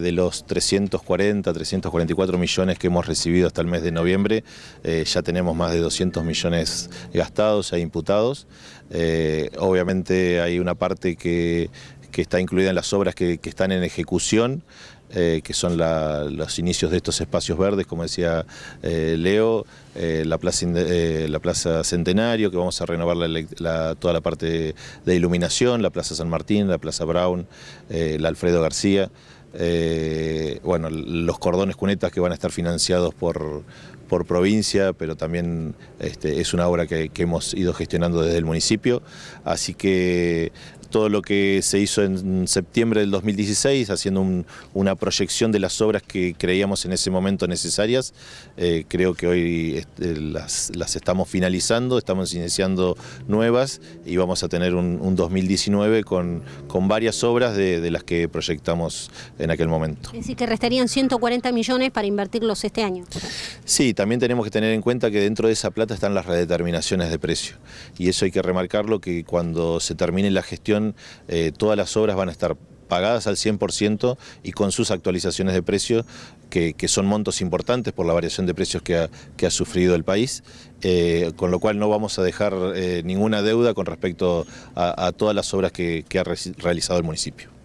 De los 340, 344 millones que hemos recibido hasta el mes de noviembre, eh, ya tenemos más de 200 millones gastados e imputados. Eh, obviamente hay una parte que, está incluida en las obras que, están en ejecución, eh, que son los inicios de estos espacios verdes, como decía Leo, la, plaza, Centenario, que vamos a renovar toda la parte de, de, iluminación, la Plaza San Martín, la Plaza Brown, la Alfredo García. Eh, bueno, los cordones cunetas que van a estar financiados por, por provincia, pero también este, es una obra que, que, hemos ido gestionando desde el municipio. Así que todo lo que se hizo en septiembre del 2016, haciendo una proyección de las obras que creíamos en ese momento necesarias. Eh, creo que hoy este, las, estamos finalizando, estamos iniciando nuevas y vamos a tener un, 2019 con, con varias obras de, de, las que proyectamos en aquel momento. Es decir, que restarían 140 millones para invertirlos este año. Sí, también tenemos que tener en cuenta que dentro de esa plata están las redeterminaciones de precio. Y eso hay que remarcarlo, que cuando se termine la gestión eh, todas las obras van a estar pagadas al 100% y con sus actualizaciones de precio, que, son montos importantes por la variación de precios que ha, sufrido el país, eh, con lo cual no vamos a dejar eh, ninguna deuda con respecto a, todas las obras que ha realizado el municipio.